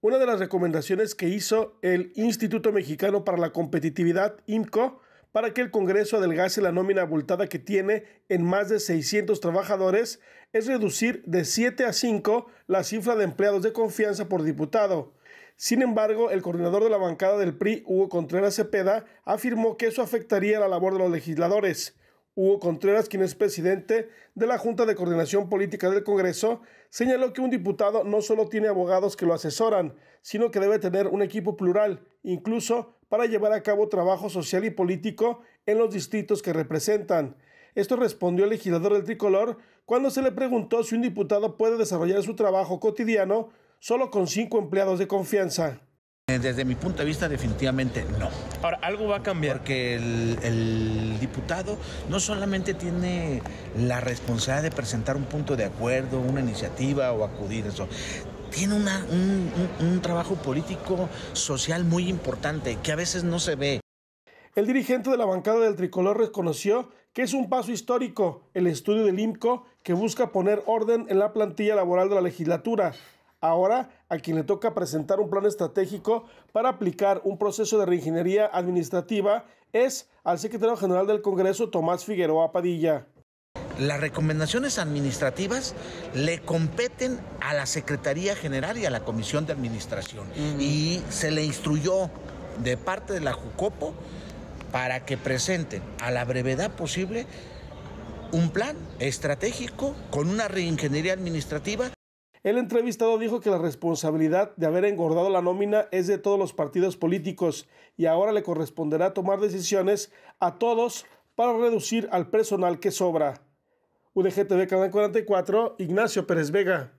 Una de las recomendaciones que hizo el Instituto Mexicano para la Competitividad, IMCO, para que el Congreso adelgase la nómina abultada que tiene en más de 600 trabajadores es reducir de 7 a 5 la cifra de empleados de confianza por diputado. Sin embargo, el coordinador de la bancada del PRI, Hugo Contreras Cepeda, afirmó que eso afectaría la labor de los legisladores. Hugo Contreras, quien es presidente de la Junta de Coordinación Política del Congreso, señaló que un diputado no solo tiene abogados que lo asesoran, sino que debe tener un equipo plural, incluso para llevar a cabo trabajo social y político en los distritos que representan. Esto respondió el legislador del tricolor cuando se le preguntó si un diputado puede desarrollar su trabajo cotidiano solo con cinco empleados de confianza. Desde mi punto de vista, definitivamente no. Ahora, algo va a cambiar. Porque el, diputado no solamente tiene la responsabilidad de presentar un punto de acuerdo, una iniciativa o acudir a eso tiene un, trabajo político social muy importante que a veces no se ve. El dirigente de la bancada del tricolor reconoció que es un paso histórico el estudio del IMCO que busca poner orden en la plantilla laboral de la legislatura Ahora, a quien le toca presentar un plan estratégico para aplicar un proceso de reingeniería administrativa es al secretario general del Congreso, Tomás Figueroa Padilla. Las recomendaciones administrativas le competen a la Secretaría General y a la Comisión de Administración. Y se le instruyó de parte de la JUCOPO para que presenten a la brevedad posible un plan estratégico con una reingeniería administrativa el entrevistado dijo que la responsabilidad de haber engordado la nómina es de todos los partidos políticos y ahora le corresponderá tomar decisiones a todos para reducir al personal que sobra. UDGTV Canal 44, Ignacio Pérez Vega.